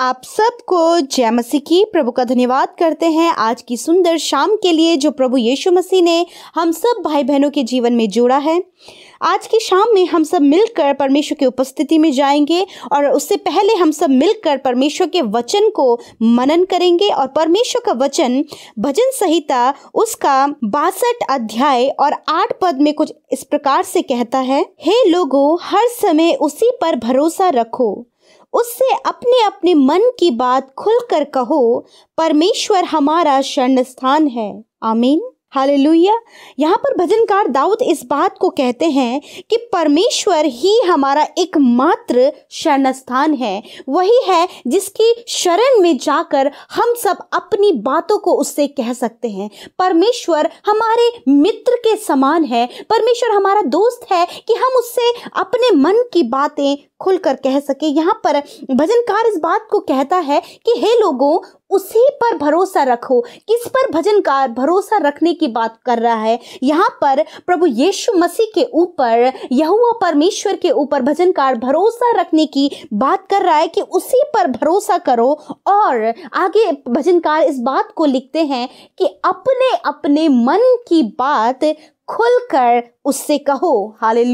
आप सबको जय मसीह की प्रभु का धन्यवाद करते हैं आज की सुंदर शाम के लिए जो प्रभु यीशु मसीह ने हम सब भाई बहनों के जीवन में जोड़ा है आज की शाम में हम सब मिलकर परमेश्वर की उपस्थिति में जाएंगे और उससे पहले हम सब मिलकर परमेश्वर के वचन को मनन करेंगे और परमेश्वर का वचन भजन संहिता उसका बासठ अध्याय और आठ पद में कुछ इस प्रकार से कहता है हे लोगों हर समय उसी पर भरोसा रखो उससे अपने अपने मन की बात खुलकर कहो परमेश्वर हमारा शरण स्थान है आमीन हालेलुया यहाँ पर भजनकार दाऊद इस बात को कहते हैं कि परमेश्वर ही हमारा एकमात्र शरणस्थान है वही है जिसकी शरण में जाकर हम सब अपनी बातों को उससे कह सकते हैं परमेश्वर हमारे मित्र के समान है परमेश्वर हमारा दोस्त है कि हम उससे अपने मन की बातें खुलकर कह सके यहाँ पर भजनकार इस बात को कहता है कि हे लोगों उसी पर भरोसा रखो किस पर भजनकार भरोसा रखने की बात कर रहा है यहाँ पर प्रभु यीशु मसीह के ऊपर यहुआ परमेश्वर के ऊपर भजनकार भरोसा रखने की बात कर रहा है कि उसी पर भरोसा करो और आगे भजनकार इस बात को लिखते हैं कि अपने अपने मन की बात खुलकर उससे कहो हाले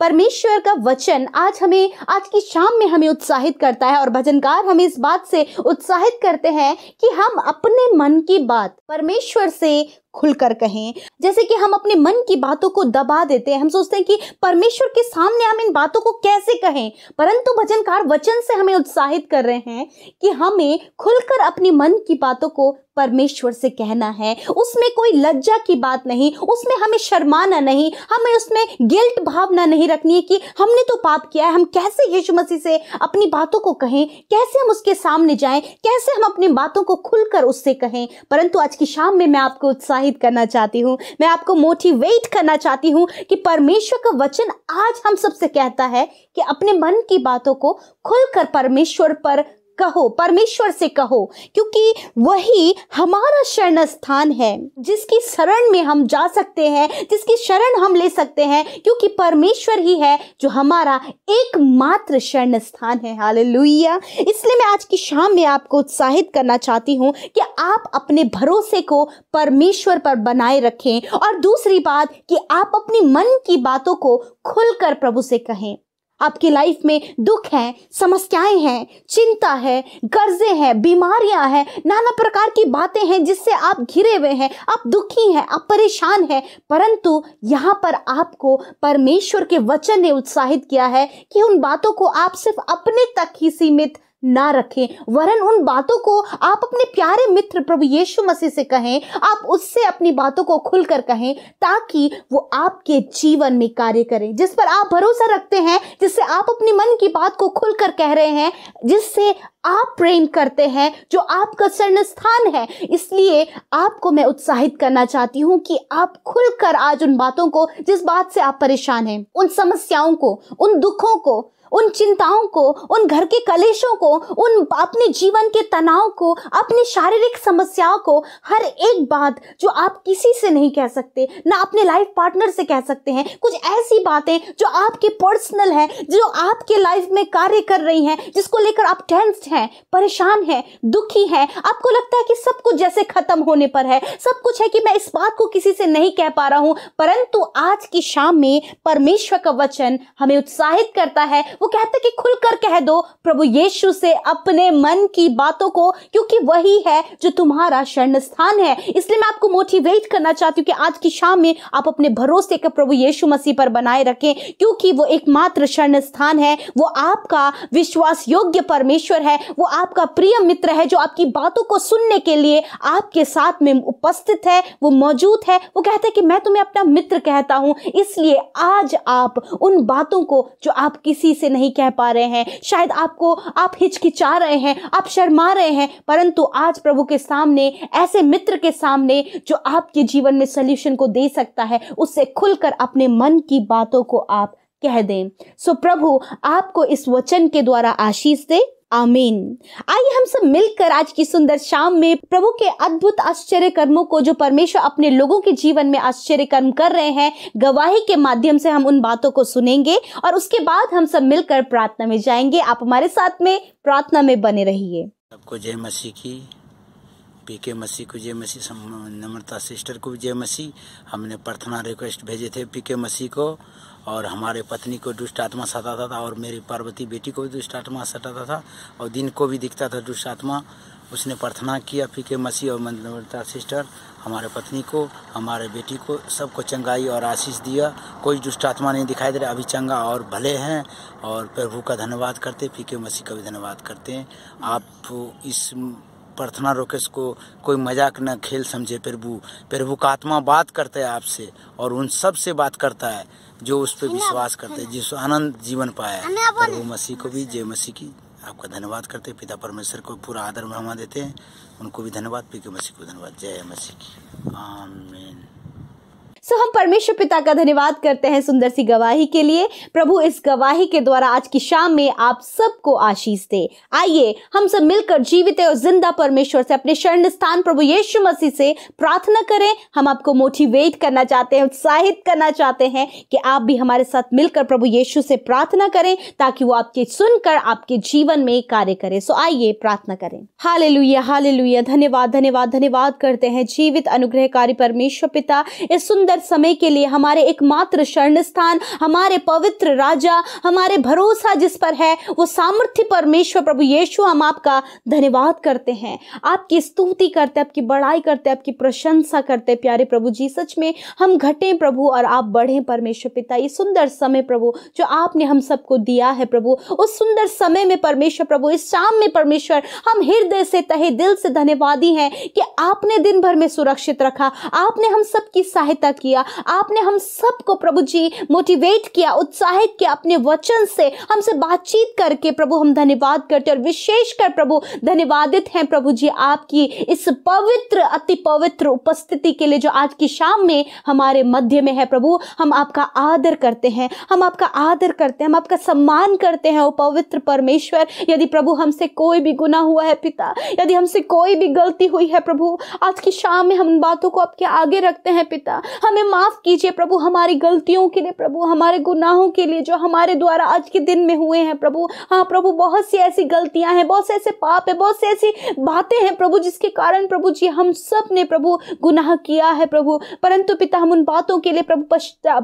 परमेश्वर का वचन आज हमें आज की शाम में हमें उत्साहित करता है और भजनकार हमें इस बात से उत्साहित करते हैं कि हम अपने मन की बात परमेश्वर से खुलकर कहें जैसे कि हम अपने मन की बातों को दबा देते हैं हम सोचते हैं कि परमेश्वर के सामने हम इन बातों को कैसे कहें परंतु भजनकार वचन से हमें उत्साहित कर रहे हैं कि हमें खुलकर अपने मन की बातों को परमेश्वर से कहना है उसमें कोई लज्जा की बात नहीं उसमें हमें शर्माना नहीं हमें उसमें गिल्ट भावना नहीं रखनी है कि हमने तो पाप किया है हम कैसे यीशु मसीह से अपनी बातों को कहें कैसे हम उसके सामने जाएं कैसे हम अपनी बातों को खुलकर उससे कहें परंतु आज की शाम में मैं आपको उत्साहित प्रोत्साहित करना चाहती हूँ मैं आपको मोटिवेट करना चाहती हूँ कि परमेश्वर का वचन आज हम सबसे कहता है कि अपने मन की बातों को खुलकर परमेश्वर पर कहो परमेश्वर से कहो क्योंकि वही हमारा शरण स्थान है जिसकी शरण में हम जा सकते हैं जिसकी शरण हम ले सकते हैं क्योंकि परमेश्वर ही है जो हमारा एकमात्र शरण स्थान है हालेलुया इसलिए मैं आज की शाम में आपको उत्साहित करना चाहती हूँ कि आप अपने भरोसे को परमेश्वर पर बनाए रखें और दूसरी बात कि आप अपने मन की बातों को खुलकर प्रभु से कहें आपकी लाइफ में दुख है समस्याएं हैं चिंता है कर्जे हैं बीमारियां हैं नाना प्रकार की बातें हैं जिससे आप घिरे हुए हैं आप दुखी हैं आप परेशान हैं परंतु यहाँ पर आपको परमेश्वर के वचन ने उत्साहित किया है कि उन बातों को आप सिर्फ अपने तक ही सीमित ना रखें वरन उन बातों को आप अपने प्यारे मित्र प्रभु यीशु मसीह से कहें आप उससे अपनी बातों को खुलकर कहें ताकि वो आपके जीवन में कार्य करें जिस पर आप भरोसा रखते हैं जिससे आप अपने मन की बात को खुलकर कह रहे हैं जिससे आप प्रेम करते हैं जो आपका शरण स्थान है इसलिए आपको मैं उत्साहित करना चाहती हूँ कि आप खुलकर आज उन बातों को जिस बात से आप परेशान हैं उन समस्याओं को उन दुखों को उन चिंताओं को उन घर के कलेशों को उन अपने जीवन के तनाव को अपनी शारीरिक समस्याओं को हर एक बात जो आप किसी से नहीं कह सकते ना अपने लाइफ पार्टनर से कह सकते हैं कुछ ऐसी बातें जो आपके पर्सनल हैं जो आपके लाइफ में कार्य कर रही हैं जिसको लेकर आप टेंस्ड है परेशान है दुखी है आपको लगता है कि सब कुछ जैसे खत्म होने पर है सब कुछ है कि मैं इस बात को किसी से नहीं कह पा रहा हूं परंतु आज की शाम में परमेश्वर का वचन हमें उत्साहित करता है वो कहता है कि खुलकर कह दो प्रभु यीशु से अपने मन की बातों को क्योंकि वही है जो तुम्हारा शरण स्थान है इसलिए मैं आपको मोटिवेट करना चाहती हूँ कि आज की शाम में आप अपने भरोसे का प्रभु यीशु मसीह पर बनाए रखें क्योंकि वो एकमात्र शरण स्थान है वो आपका विश्वास योग्य परमेश्वर है वो आपका प्रिय मित्र है जो आपकी बातों को सुनने के लिए आपके साथ में उपस्थित है वो मौजूद है वो कहता है कि मैं तुम्हें अपना मित्र कहता हूँ इसलिए आज आप उन बातों को जो आप किसी से नहीं कह पा रहे हैं शायद आपको आप हिचकिचा रहे हैं आप शर्मा रहे हैं परंतु आज प्रभु के सामने ऐसे मित्र के सामने जो आपके जीवन में सल्यूशन को दे सकता है उससे खुलकर अपने मन की बातों को आप कह दें सो प्रभु आपको इस वचन के द्वारा आशीष दे आमीन आइए हम सब मिलकर आज की सुंदर शाम में प्रभु के अद्भुत आश्चर्य कर्मों को जो परमेश्वर अपने लोगों के जीवन में आश्चर्य कर्म कर रहे हैं गवाही के माध्यम से हम उन बातों को सुनेंगे और उसके बाद हम सब मिलकर प्रार्थना में जाएंगे आप हमारे साथ में प्रार्थना में बने रहिए आपको जय मसीह की पी के मसीह को जय मसीह नम्रता सिस्टर को जय मसीह हमने प्रार्थना रिक्वेस्ट भेजे थे पी के मसीह को और हमारे पत्नी को दुष्ट आत्मा सताता था और मेरी पार्वती बेटी को भी दुष्ट आत्मा सताता था और दिन को भी दिखता था दुष्ट आत्मा उसने प्रार्थना किया पी के मसीह और नम्रता सिस्टर हमारे पत्नी को हमारे बेटी को सबको चंगाई और आशीष दिया कोई दुष्ट आत्मा नहीं दिखाई दे रहा अभी चंगा और भले हैं और प्रभु का धन्यवाद करते पी के मसीह का भी धन्यवाद करते हैं आप इस प्रार्थना रोकेश को कोई मजाक न खेल समझे प्रभु प्रभु का आत्मा बात करता है आपसे और उन सब से बात करता है जो उस पर विश्वास करते हैं जिस आनंद जीवन पाया प्रभु मसीह को भी जय मसीह की आपका धन्यवाद करते हैं पिता परमेश्वर को पूरा आदर महमा देते हैं उनको भी धन्यवाद पी के मसीह को धन्यवाद जय मसीह की आमीन सो हम परमेश्वर पिता का धन्यवाद करते हैं सुंदर सी गवाही के लिए प्रभु इस गवाही के द्वारा आज की शाम में आप सबको आशीष दे आइए हम सब मिलकर जीवित और जिंदा परमेश्वर से अपने शरण स्थान प्रभु यीशु मसीह से प्रार्थना करें हम आपको मोटिवेट करना चाहते हैं उत्साहित करना चाहते हैं कि आप भी हमारे साथ मिलकर प्रभु येशु से प्रार्थना करें ताकि वो आपके सुनकर आपके जीवन में कार्य करे सो आइए प्रार्थना करें हाले लुया हाले लुया धन्यवाद धन्यवाद धन्यवाद करते हैं जीवित अनुग्रहकारी परमेश्वर पिता इस सुंदर सुंदर समय के लिए हमारे एकमात्र शरण स्थान हमारे पवित्र राजा हमारे भरोसा जिस पर है वो सामर्थ्य परमेश्वर प्रभु यीशु हम आपका धन्यवाद करते हैं आपकी स्तुति करते आपकी बड़ाई करते आपकी प्रशंसा करते प्यारे प्रभु जी सच में हम घटे प्रभु और आप बढ़े परमेश्वर पिता ये सुंदर समय प्रभु जो आपने हम सबको दिया है प्रभु उस सुंदर समय में परमेश्वर प्रभु इस शाम में परमेश्वर हम हृदय से तहे दिल से धन्यवादी हैं कि आपने दिन भर में सुरक्षित रखा आपने हम सबकी सहायता किया आपने हम सबको प्रभु जी मोटिवेट किया उत्साहित किया अपने वचन से हमसे बातचीत करके प्रभु हम धन्यवाद करते और विशेषकर प्रभु धन्यवादित हैं प्रभु जी आपकी इस पवित्र अति पवित्र उपस्थिति के लिए जो आज की शाम में हमारे मध्य में है प्रभु हम आपका आदर करते हैं हम आपका आदर करते हैं हम आपका सम्मान करते हैं ओ पवित्र परमेश्वर यदि प्रभु हमसे कोई भी गुना हुआ है पिता यदि हमसे कोई भी गलती हुई है प्रभु आज की शाम में हम बातों को आपके आगे रखते हैं पिता हम हमें माफ़ कीजिए प्रभु हमारी गलतियों के लिए प्रभु हमारे गुनाहों के लिए जो हमारे द्वारा आज के दिन में हुए हैं प्रभु हाँ प्रभु बहुत सी ऐसी गलतियां हैं बहुत से ऐसे पाप है बहुत से ऐसी बातें हैं प्रभु जिसके कारण प्रभु जी हम सब ने प्रभु गुनाह किया है प्रभु परंतु पिता हम उन बातों के लिए प्रभु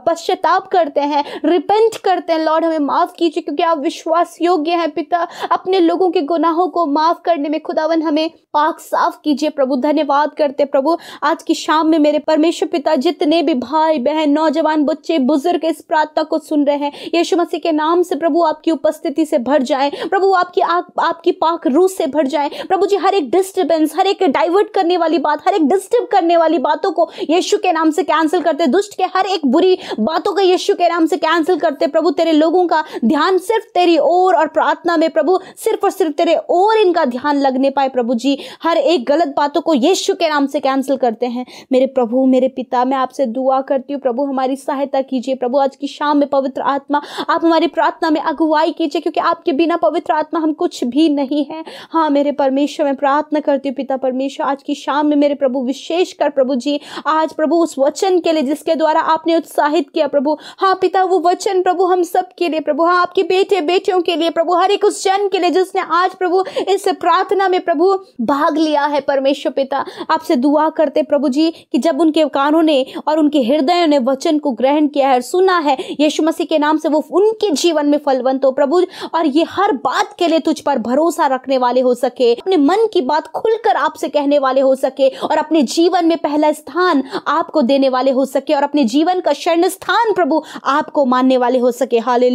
पश्चाताप करते हैं रिपेंट करते हैं लॉर्ड हमें माफ़ कीजिए क्योंकि आप विश्वास योग्य हैं पिता अपने लोगों के गुनाहों को माफ़ करने में खुदावन हमें पाक साफ कीजिए प्रभु धन्यवाद करते प्रभु आज की शाम में मेरे परमेश्वर पिता जितने जितने भी भाई बहन नौजवान बच्चे बुजुर्ग इस प्रार्थना को सुन रहे हैं यीशु मसीह के नाम से प्रभु आपकी उपस्थिति से भर जाए प्रभु आपकी आ, आपकी पाक रूह से भर जाए प्रभु जी हर एक डिस्टर्बेंस हर एक डाइवर्ट करने वाली बात हर एक डिस्टर्ब करने वाली बातों को यीशु के नाम से कैंसिल करते दुष्ट के हर एक बुरी बातों को यीशु के नाम से कैंसिल करते प्रभु तेरे लोगों का ध्यान सिर्फ तेरी ओर और प्रार्थना में प्रभु सिर्फ और सिर्फ तेरे ओर इनका ध्यान लगने पाए प्रभु जी हर एक गलत बातों को यीशु के नाम से कैंसिल करते हैं मेरे प्रभु मेरे पिता मैं आपसे दुआ करती हूँ प्रभु हमारी सहायता कीजिए प्रभु आज की शाम में पवित्र आत्मा आप हमारी प्रार्थना में अगुवाई कीजिए क्योंकि आपके बिना पवित्र आत्मा हम कुछ भी नहीं है हाँ मेरे परमेश्वर मैं प्रार्थना करती हूँ पिता परमेश्वर आज की शाम में मेरे प्रभु विशेष कर प्रभु जी आज प्रभु उस वचन के लिए जिसके द्वारा आपने उत्साहित किया प्रभु हाँ पिता वो वचन प्रभु हम सब के लिए प्रभु हाँ आपके बेटे बेटियों के लिए प्रभु हर एक उस जन के लिए जिसने आज प्रभु इस प्रार्थना में प्रभु भाग लिया है परमेश्वर पिता आपसे दुआ करते प्रभु जी कि जब उनके कानों ने और और उनके हृदय ने वचन को ग्रहण किया है सुना है यीशु मसीह के नाम से वो उनके जीवन में फलवंत हो प्रभु और ये हर बात के लिए तुझ पर भरोसा रखने वाले हो सके अपने मन की बात खुलकर आपसे कहने वाले हो सके और अपने जीवन में पहला स्थान आपको देने वाले हो सके और अपने जीवन का शरण स्थान प्रभु आपको मानने वाले हो सके हाले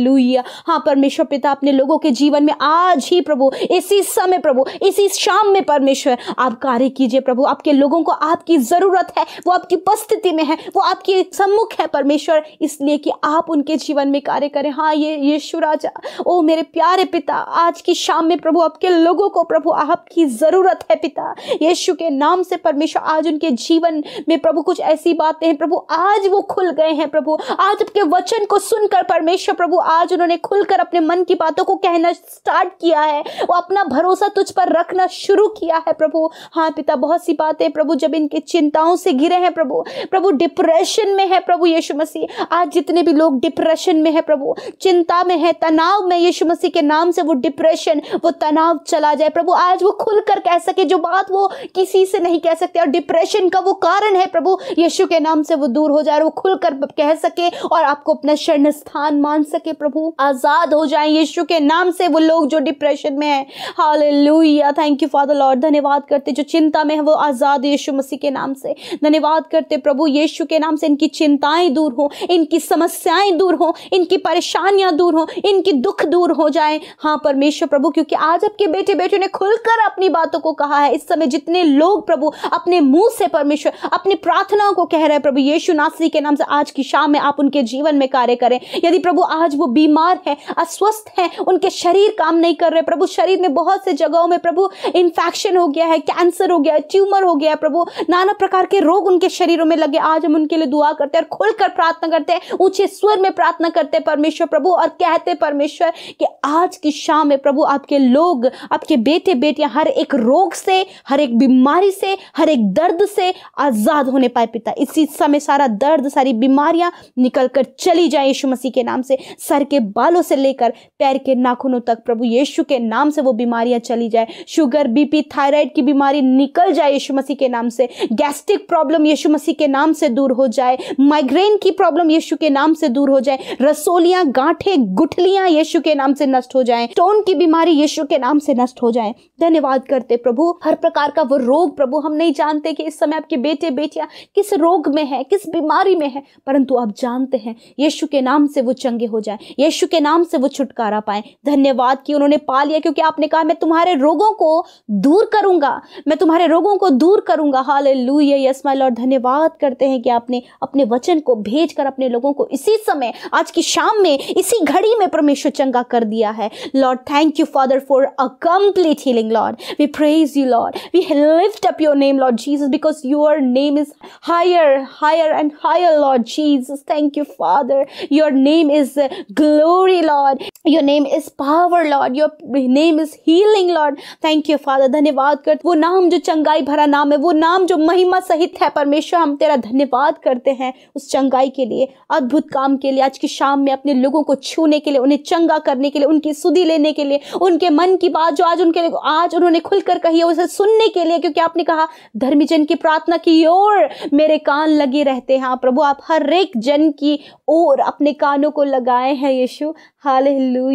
हाँ परमेश्वर पिता अपने लोगों के जीवन में आज ही प्रभु इसी समय प्रभु इसी शाम में परमेश्वर आप कार्य कीजिए प्रभु आपके लोगों को आपकी जरूरत है वो आपकी उपस्थिति में है वो आपके सम्मुख है परमेश्वर इसलिए कि आप उनके जीवन में कार्य करें हाँ ये यीशु राजा ओ मेरे प्यारे पिता आज की शाम में प्रभु आपके लोगों को प्रभु आपकी ज़रूरत है पिता यीशु के नाम से परमेश्वर आज उनके जीवन में प्रभु कुछ ऐसी बातें हैं प्रभु आज वो खुल गए हैं प्रभु आज आपके वचन को सुनकर परमेश्वर प्रभु आज उन्होंने खुलकर अपने मन की बातों को कहना स्टार्ट किया है वो अपना भरोसा तुझ पर रखना शुरू किया है प्रभु हाँ पिता बहुत सी बातें प्रभु जब इनकी चिंताओं से गिरे हैं प्रभु प्रभु डिप्रेशन में है प्रभु यीशु मसीह आज जितने भी लोग डिप्रेशन में है प्रभु चिंता में है तनाव में यीशु मसीह के नाम से वो डिप्रेशन वो तनाव चला जाए प्रभु आज वो खुल कर कह सके जो बात वो किसी से नहीं कह सकते और डिप्रेशन का वो कारण है प्रभु यीशु के नाम से वो दूर हो जाए वो खुल कर कह सके और आपको अपना शरण स्थान मान सके प्रभु आजाद हो जाए यीशु के नाम से वो लोग जो डिप्रेशन में है हाल थैंक यू फादर लॉर्ड धन्यवाद करते जो चिंता में है वो आजाद यीशु मसीह के नाम से धन्यवाद करते प्रभु यीशु यीशु के नाम से इनकी चिंताएं दूर हो इनकी समस्याएं दूर हो इनकी परेशानियां दूर हो इनकी दुख दूर हो जाए हाँ परमेश्वर प्रभु क्योंकि आज आपके बेटे बेटियों ने खुलकर अपनी बातों को कहा है इस समय जितने लोग प्रभु अपने मुंह से परमेश्वर अपनी प्रार्थनाओं को कह रहे हैं प्रभु यीशु नासरी के नाम से आज की शाम में आप उनके जीवन में कार्य करें यदि प्रभु आज वो बीमार है अस्वस्थ है उनके शरीर काम नहीं कर रहे प्रभु शरीर में बहुत से जगहों में प्रभु इन्फेक्शन हो गया है कैंसर हो गया है ट्यूमर हो गया है प्रभु नाना प्रकार के रोग उनके शरीरों में लगे आज हम उनके लिए दुआ करते हैं और खुलकर प्रार्थना करते हैं ऊंचे स्वर में प्रार्थना करते हैं परमेश्वर प्रभु और कहते परमेश्वर कि आज की शाम में प्रभु आपके लोग आपके बेटे बेटियां हर एक रोग से हर एक बीमारी से हर एक दर्द से आज़ाद होने पाए पिता इसी समय सारा दर्द सारी बीमारियां निकल कर चली जाए यीशु मसीह के नाम से सर के बालों से लेकर पैर के नाखूनों तक प्रभु यीशु के नाम से वो बीमारियां चली जाए शुगर बीपी थायराइड की बीमारी निकल जाए यीशु मसीह के नाम से गैस्ट्रिक प्रॉब्लम यीशु मसीह के नाम से दूर दूर हो जाए माइग्रेन की प्रॉब्लम यीशु के नाम से दूर हो जाए रसोलियां गांठे गुठलियां यीशु के नाम से नष्ट हो जाए स्टोन की बीमारी यीशु के नाम से नष्ट हो जाए धन्यवाद करते प्रभु हर प्रकार का वो रोग प्रभु हम नहीं जानते कि इस समय आपके बेटे बेटियां किस रोग में है किस बीमारी में है परंतु आप जानते हैं यीशु के नाम से वो चंगे हो जाए यीशु के नाम से वो छुटकारा पाए धन्यवाद कि उन्होंने पा लिया क्योंकि आपने कहा मैं तुम्हारे रोगों को दूर करूंगा मैं तुम्हारे रोगों को दूर करूंगा हाल लू यस माई लॉर्ड धन्यवाद करते हैं कि आपने अपने वचन को भेज कर अपने लोगों को इसी समय आज की शाम में इसी घड़ी में परमेश्वर चंगा कर दिया है lord thank you father for a complete healing lord we praise you lord we lift up your name lord Jesus because your name is higher higher and higher lord Jesus thank you father your name is glory lord your name is power lord your name is healing lord thank you father धन्यवाद कर वो नाम जो चंगाई भरा नाम है वो नाम जो महिमा सहित है परमेश्वर हम तेरा धन्यवाद धन्यवाद करते हैं उस चंगाई के लिए अद्भुत काम के लिए आज की शाम में अपने लोगों को छूने के लिए उन्हें चंगा करने के लिए उनकी सुधी लेने के लिए उनके मन की बात जो आज उनके आज उन्होंने खुलकर कही है उसे सुनने के लिए क्योंकि आपने कहा धर्मीजन की प्रार्थना की ओर मेरे कान लगे रहते हैं हाँ, प्रभु आप हर एक जन की ओर अपने कानों को लगाए हैं यीशु हाल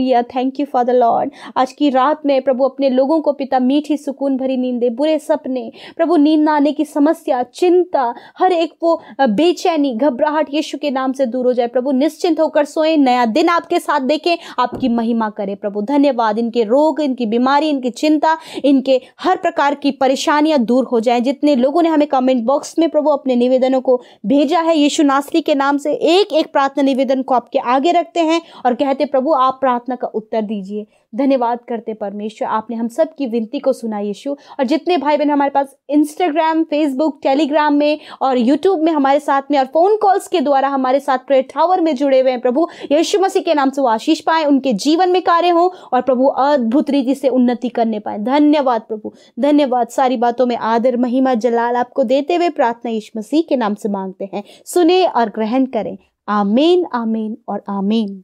या thank you for the lord आज की रात में प्रभु अपने लोगों को पिता मीठी सुकून भरी नींद दे बुरे सपने प्रभु नींद ना आने की समस्या चिंता हर एक वो बेचैनी घबराहट यीशु के नाम से दूर हो जाए प्रभु निश्चिंत होकर सोए नया दिन आपके साथ देखें आपकी महिमा करें प्रभु धन्यवाद इनके रोग इनकी बीमारी इनकी चिंता इनके हर प्रकार की परेशानियाँ दूर हो जाए जितने लोगों ने हमें कमेंट बॉक्स में प्रभु अपने निवेदनों को भेजा है यीशु नासरी के नाम से एक एक प्रार्थना निवेदन को आपके आगे रखते हैं और कहते प्रभु प्रभु आप प्रार्थना का उत्तर दीजिए धन्यवाद करते परमेश्वर आपने हम सब की विनती को सुना यीशु और जितने भाई बहन हमारे पास इंस्टाग्राम फेसबुक टेलीग्राम में और यूट्यूब में हमारे साथ में और फ़ोन कॉल्स के द्वारा हमारे साथ प्रेयर टावर में जुड़े हुए हैं प्रभु यीशु मसीह के नाम से वो आशीष पाए उनके जीवन में कार्य हों और प्रभु अद्भुत रीति से उन्नति करने पाए धन्यवाद प्रभु धन्यवाद सारी बातों में आदर महिमा जलाल आपको देते हुए प्रार्थना यीशु मसीह के नाम से मांगते हैं सुने और ग्रहण करें आमेन आमेन और आमेन